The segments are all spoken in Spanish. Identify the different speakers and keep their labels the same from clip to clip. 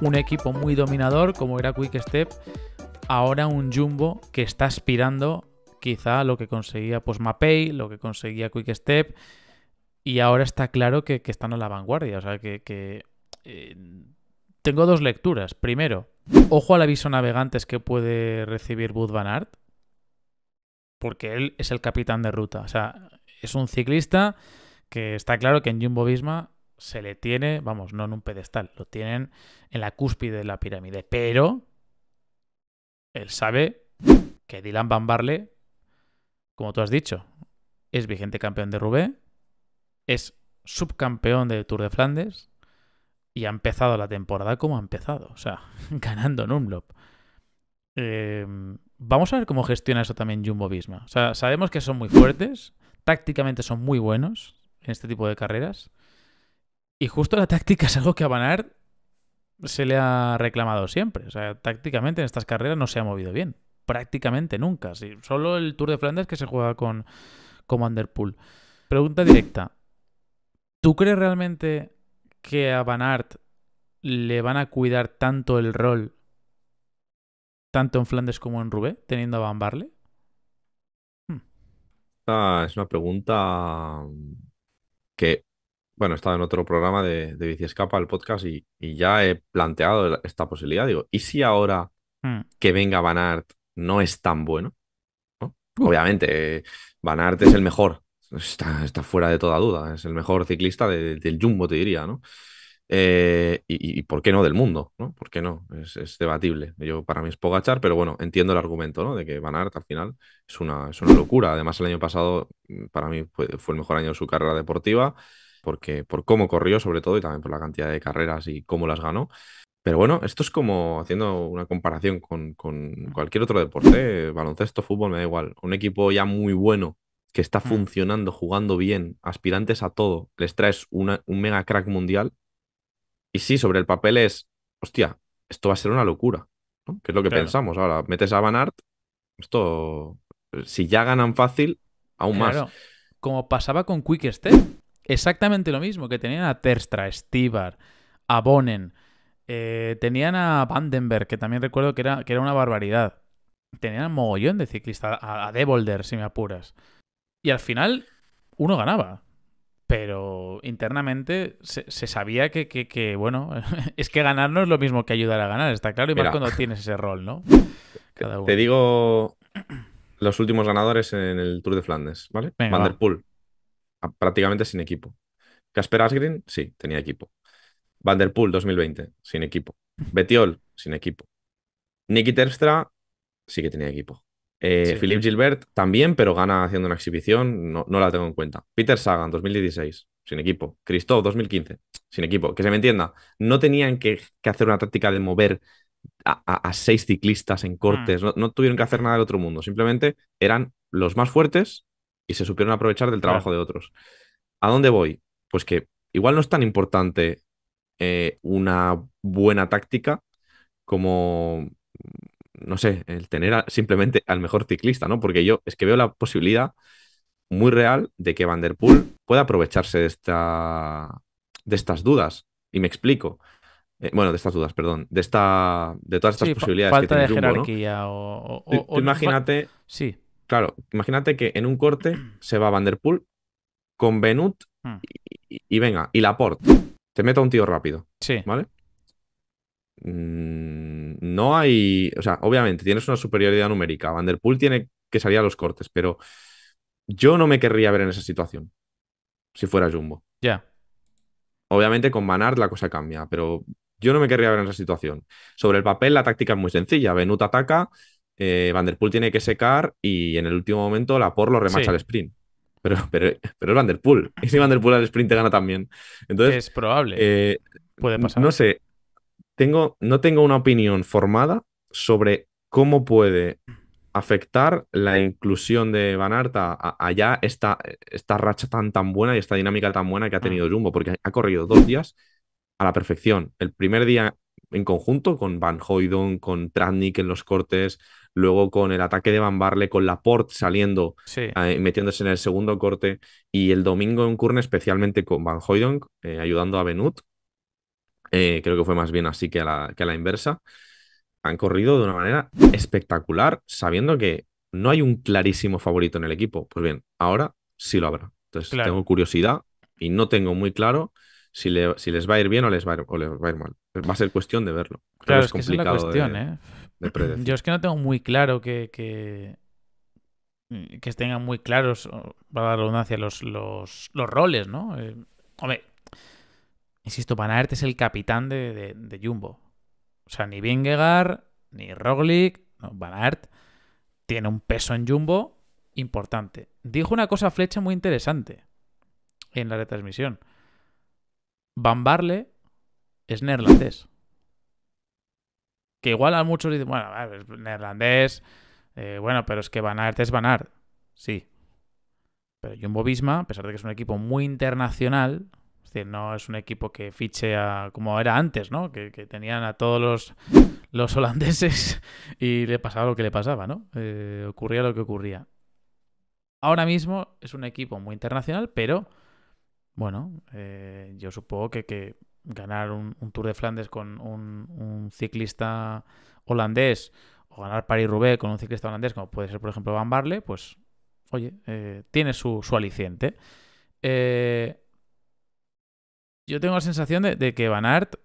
Speaker 1: un equipo muy dominador como era Quick Step, ahora un Jumbo que está aspirando quizá a lo que conseguía pues, Mapei, lo que conseguía Quick Step, y ahora está claro que, están a la vanguardia. O sea, que, eh, tengo dos lecturas. Primero, ojo al aviso navegantes que puede recibir Bud Van Aert, porque él es el capitán de ruta. O sea, es un ciclista que está claro que en Jumbo Visma se le tiene, vamos, no en un pedestal, lo tienen en la cúspide de la pirámide, pero él sabe que Dylan Van Barle, como tú has dicho, es vigente campeón de Rubé, es subcampeón del Tour de Flandes y ha empezado la temporada como ha empezado, o sea, ganando en un Eh, em, vamos a ver cómo gestiona eso también Jumbo Visma. sabemos que son muy fuertes, tácticamente son muy buenos en este tipo de carreras y justo la táctica es algo que a Van Aert se le ha reclamado siempre. O sea, tácticamente en estas carreras no se ha movido bien. Prácticamente nunca. Sí, solo el Tour de Flandes que se juega con, con pool Pregunta directa. ¿Tú crees realmente que a Van Aert le van a cuidar tanto el rol, tanto en Flandes como en Rubé, teniendo a Van Barle?
Speaker 2: Hmm. Ah, es una pregunta que bueno, he estado en otro programa de, de Bici Escapa, el podcast, y, ya he planteado esta posibilidad. Digo, ¿y si ahora hmm. que venga Van Aert no es tan bueno? Obviamente, Van Aert es el mejor, está, fuera de toda duda, es el mejor ciclista del Jumbo, te diría, ¿no? Eh, y, por qué no del mundo, ¿no? ¿Por qué no? Es, debatible. Yo para mí es Pogachar, pero bueno, entiendo el argumento, ¿no? De que Van Aert al final es una, es una locura. Además, el año pasado para mí fue, fue el mejor año de su carrera deportiva porque, por cómo corrió sobre todo y también por la cantidad de carreras y cómo las ganó. Pero bueno, esto es como haciendo una comparación con, con mm. cualquier otro deporte, eh, baloncesto, fútbol, me da igual. Un equipo ya muy bueno que está mm. funcionando, jugando bien, aspirantes a todo, les traes un mega crack mundial. Y sí, sobre el papel es, hostia, esto va a ser una locura, ¿no? que es lo que pensamos. Ahora, metes a Van Aert, esto, eh, si ya ganan fácil, aún más.
Speaker 1: Como pasaba con Quick Step, exactamente lo mismo, que tenían a Terstra, Stibar, a Bonen, eh, tenían a Vandenberg, que también recuerdo que era, que era una barbaridad. Tenían a mogollón de ciclista, a, Devolder, si me apuras. Y al final, uno ganaba. Pero internamente se, sabía que, bueno, es que ganar no es lo mismo que ayudar a ganar, está claro, y más cuando tienes ese rol, ¿no? Cada uno.
Speaker 2: Te digo los últimos ganadores en el Tour de Flandes, ¿vale? Vanderpool, prácticamente sin equipo. Casper Asgreen, sí, tenía equipo. Vanderpool, 2020, sin equipo. Betiol, sin equipo. Nicky Terpstra, sí que tenía equipo. Eh, Philippe Gilbert también, pero gana haciendo una exhibición, no, la tengo en cuenta. Peter Sagan, 2016, sin equipo. Christoph, 2015, sin equipo. Que se me entienda, no tenían que, hacer una táctica de mover a, seis ciclistas en mm. cortes, no, no, tuvieron que hacer nada del otro mundo, simplemente eran los más fuertes y se supieron aprovechar del trabajo de otros. ¿A dónde voy? Pues que igual no es tan importante eh, una buena táctica como, no sé, el tener simplemente al mejor ciclista, ¿no? Porque yo es que veo la posibilidad muy real de que Van pueda aprovecharse de, esta, de estas dudas. Y me explico. Eh, bueno, de estas dudas, perdón. De, esta, de todas estas posibilidades. que tiene de jerarquía o, o, Imagínate. Sí. Claro, imagínate que en un corte se va Vanderpool con Benut hmm. y, venga, y la porta, Te a un tío rápido. Sí. ¿Vale? Mm, no hay. O sea, obviamente tienes una superioridad numérica. Vanderpool tiene que salir a los cortes, pero yo no me querría ver en esa situación. Si fuera Jumbo. Ya. Obviamente con Manard la cosa cambia, pero yo no me querría ver en esa situación. Sobre el papel, la táctica es muy sencilla. Benut ataca, eh, Vanderpool tiene que secar y en el último momento la por lo remacha el al sprint. Pero, pero, pero es Vanderpool. Y si Vanderpool al sprint te gana también. Entonces, es probable. Eh, puede pasar. No sé. Tengo, no tengo una opinión formada sobre cómo puede afectar la inclusión de Van Arta allá esta, racha tan, tan buena y esta dinámica tan buena que ha mm. tenido Jumbo, porque ha corrido dos días a la perfección. El primer día en conjunto con Van Hoydon, con Tratnik en los cortes, luego con el ataque de Van Barle, con Laporte saliendo, eh, metiéndose en el segundo corte, y el domingo en Curne especialmente con Van Hoydonk, eh, ayudando a Benut, eh, creo que fue más bien así que a, la, inversa, han corrido de una manera espectacular, sabiendo que no hay un clarísimo favorito en el equipo. Pues bien, ahora sí lo habrá. Entonces tengo curiosidad y no tengo muy claro si, si les va a ir bien o les va a ir, mal. Va a ser cuestión de verlo. Claro, es, que es la cuestión, ¿eh? Yo
Speaker 1: es que no tengo muy claro que, que, tengan muy claros, para la redundancia, los, los, roles, ¿no? Eh, hombre, insisto, Van Aert es el capitán de, de, Jumbo. O sea, ni Bingegar, ni Roglic, Van Aert tiene un peso en Jumbo importante. Dijo una cosa Flecha muy interesante en la retransmisión. Van Barle es neerlandés. Que igual a muchos dicen, bueno, es neerlandés, eh, bueno, pero es que Van Aert es Van Sí. Pero Jumbo Bisma, a pesar de que es un equipo muy internacional, es decir, no es un equipo que fiche a, como era antes, ¿no? Que, tenían a todos los, holandeses y le pasaba lo que le pasaba, ¿no? Eh, ocurría lo que ocurría. Ahora mismo es un equipo muy internacional, pero bueno, eh, yo supongo que, que ganar un, Tour de Flandes con un, ciclista holandés o ganar Paris-Roubaix con un ciclista holandés, como puede ser, por ejemplo, Van Barle, pues, oye, eh, tiene su, aliciente. Eh, yo tengo la sensación de, de, que Van Aert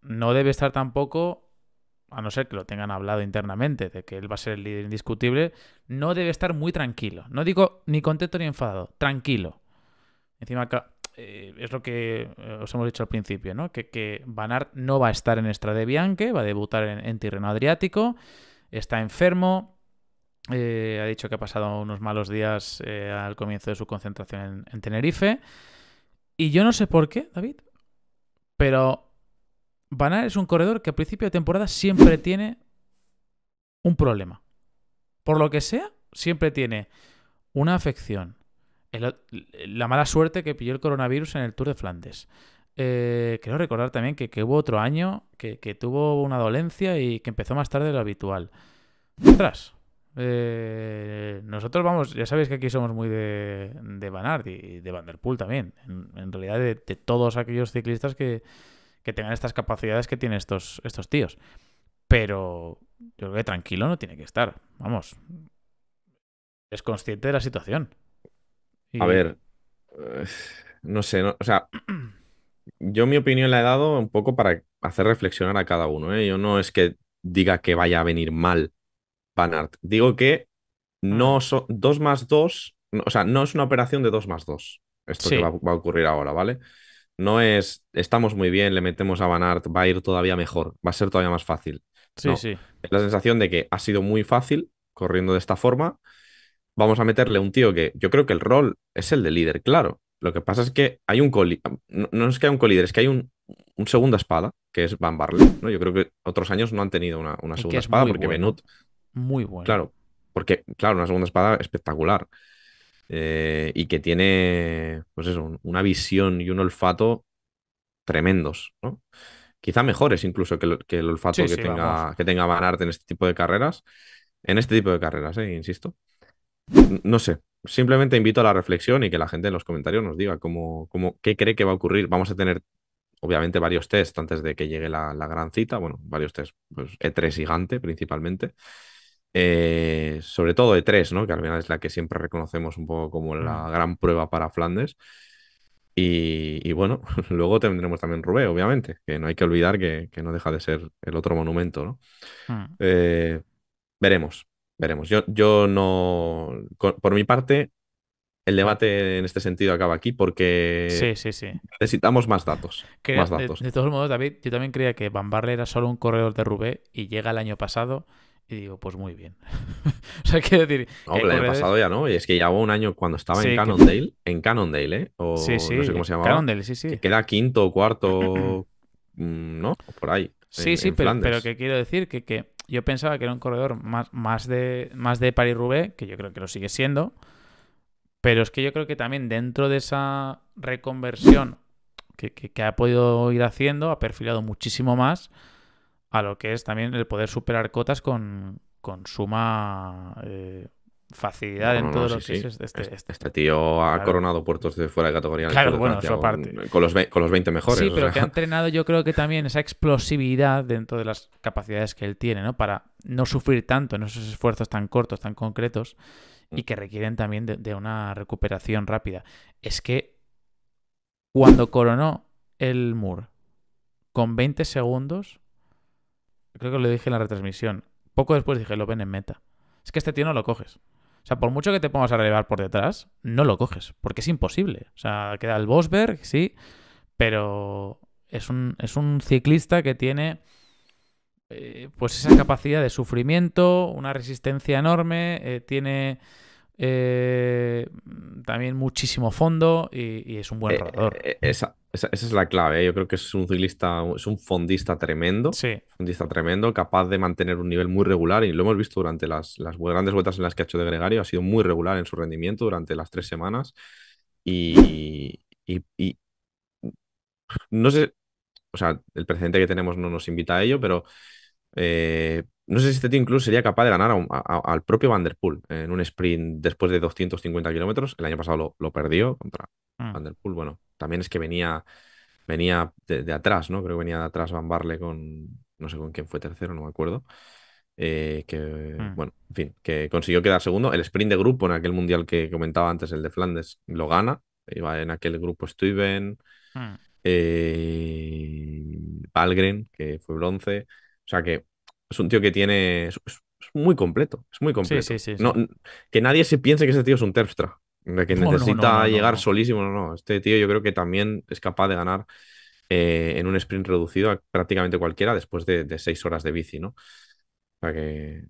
Speaker 1: no debe estar tampoco, a no ser que lo tengan hablado internamente, de que él va a ser el líder indiscutible, no debe estar muy tranquilo. No digo ni contento ni enfadado, tranquilo. Encima, eh, es lo que eh, os hemos dicho al principio, ¿no? Que, que no va a estar en Estrade bianque, va a debutar en, Tirreno adriático, está enfermo, eh, ha dicho que ha pasado unos malos días al comienzo de su concentración en, Tenerife. Y yo no sé por qué, David, pero Vanar es un corredor que a principio de temporada siempre tiene un problema. Por lo que sea, siempre tiene una afección, la mala suerte que pilló el coronavirus en el Tour de Flandes. quiero eh, recordar también que, que hubo otro año que, tuvo una dolencia y que empezó más tarde de lo habitual. mientras eh, nosotros vamos, ya sabéis que aquí somos muy de, de Van y de Van Der Poel también. En, realidad, de, todos aquellos ciclistas que, tengan estas capacidades que tienen estos, estos tíos. Pero yo creo que tranquilo no tiene que estar. Vamos. Es consciente de la situación. A ver,
Speaker 2: eh, no sé, no, o sea, yo mi opinión la he dado un poco para hacer reflexionar a cada uno. ¿eh? Yo no es que diga que vaya a venir mal Panart, digo que no son 2 más 2, o sea, no es una operación de 2 más 2, esto que va, a ocurrir ahora, ¿vale? No es, estamos muy bien, le metemos a Art, va a ir todavía mejor, va a ser todavía más fácil. Sí, sí. la sensación de que ha sido muy fácil corriendo de esta forma vamos a meterle un tío que yo creo que el rol es el de líder, claro. Lo que pasa es que hay un no, es que haya un colíder, es que hay un, segunda espada, que es Van Barley, ¿no? Yo creo que otros años no han tenido una, segunda espada porque Benut. Muy bueno. Claro, porque, claro, una segunda espada espectacular. Eh, y que tiene, pues eso, una visión y un olfato tremendos, ¿no? Quizá mejores incluso que, el olfato que, tenga, que tenga Van Aert en este tipo de carreras. En este tipo de carreras, eh, insisto. No sé, simplemente invito a la reflexión y que la gente en los comentarios nos diga cómo, qué cree que va a ocurrir. Vamos a tener, obviamente, varios test antes de que llegue la, gran cita. Bueno, varios test, pues E3 gigante principalmente. Eh, sobre todo E3, ¿no? que al final es la que siempre reconocemos un poco como la mm. gran prueba para Flandes. Y, bueno, luego tendremos también Rubé, obviamente, que no hay que olvidar que, no deja de ser el otro monumento. ¿no? Mm. Eh, veremos, veremos. Yo, yo no. Por mi parte, el debate en este sentido acaba aquí porque sí, sí, sí. necesitamos más datos. más datos.
Speaker 1: De, todos modos, David, yo también creía que Van era solo un corredor de Rubé y llega el año pasado y digo, pues muy bien. o sea, quiero decir. No, el año pasado
Speaker 2: ya no, y es que ya un año cuando estaba en Cannondale, en Cannondale, ¿eh? O no sé cómo se llamaba. sí, sí. Que queda quinto o cuarto, mm, ¿no? Por ahí. Sí, sí, pero, pero, que
Speaker 1: quiero decir que, que yo pensaba que era un corredor más, más de, más de Paris-Roubaix, que yo creo que lo sigue siendo, pero es que yo creo que también dentro de esa reconversión que, ha podido ir haciendo, ha perfilado muchísimo más a lo que es también el poder superar cotas con, suma eh, facilidad en todos los este, este, este. este,
Speaker 2: tío ha coronado puertos de fuera de categoría. Claro, bueno, Con los, 20 mejores. Sí, pero que ha
Speaker 1: entrenado yo creo que también esa explosividad dentro de las capacidades que él tiene, ¿no? Para no sufrir tanto en esos esfuerzos tan cortos, tan concretos y mm. que requieren también de, una recuperación rápida. Es que cuando coronó el Moore con 20 segundos, creo que lo dije en la retransmisión, poco después dije, lo ven en meta. Es que este tío no lo coges. O sea, por mucho que te pongas a relevar por detrás, no lo coges, porque es imposible. O sea, queda el Bosberg, sí, pero es un, ciclista que tiene eh, pues esa capacidad de sufrimiento, una resistencia enorme, eh, tiene eh, también muchísimo fondo y, es un buen eh, rodador.
Speaker 2: Eh, esa, es la clave. Yo creo que es un ciclista, es un fondista tremendo. tremendo, capaz de mantener un nivel muy regular. Y lo hemos visto durante las, las grandes vueltas en las que ha hecho de gregario. Ha sido muy regular en su rendimiento durante las tres semanas. Y. y no sé. O sea, el precedente que tenemos no nos invita a ello, pero eh, no sé si este tío incluso sería capaz de ganar al propio Vanderpool en un sprint después de 250 kilómetros. El año pasado lo, perdió contra mm. Vanderpool. Bueno, también es que venía, venía de, atrás, ¿no? Creo que venía de atrás Van Barle con, no sé con quién fue tercero, no me acuerdo. Eh, que, mm. bueno, en fin, que consiguió quedar segundo. El sprint de grupo en aquel mundial que comentaba antes, el de Flandes, lo gana. Iba en aquel grupo Steven mm. eh, Valgren, que fue bronce. O sea que es un tío que tiene. Es, muy completo. Es muy completo. que nadie se piense que ese tío es un Terpstra. Que necesita llegar solísimo. No, no. Este tío yo creo que también es capaz de ganar eh, en un sprint reducido a prácticamente cualquiera después de, seis horas de bici, ¿no? O sea que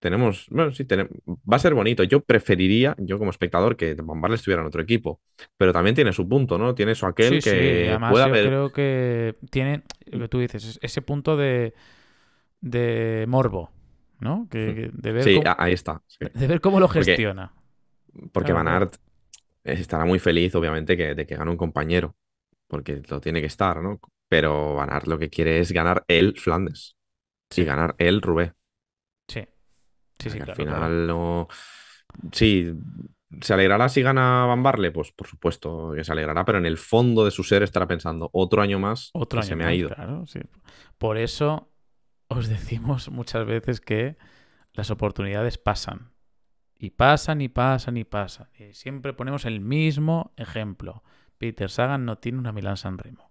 Speaker 2: tenemos, bueno, sí, va a ser bonito. Yo preferiría, yo como espectador, que Van estuviera en otro equipo, pero también tiene su punto, ¿no? Tiene eso aquel que sí. Además, creo
Speaker 1: que tiene, lo que tú dices, ese punto de de morbo, ¿no? Mm. Que, de ver sí, cómo, ahí está. De ver cómo lo gestiona.
Speaker 2: Porque, Van Aert eh, estará muy feliz, obviamente, que, de que gane un compañero, porque lo tiene que estar, ¿no? Pero Van Aert lo que quiere es ganar él, Flandes sí. y ganar él, Rubé.
Speaker 1: Sí, sí,
Speaker 2: sí. Claro, al final no... Sí, ¿Se alegrará si gana Van Barle? Pues por supuesto que se alegrará, pero en el fondo de su ser estará pensando otro año más y se me ha ido.
Speaker 1: Por eso os decimos muchas veces que las oportunidades pasan. Y pasan y pasan y pasan. Y siempre ponemos el mismo ejemplo. Peter Sagan no tiene una Milan San Remo.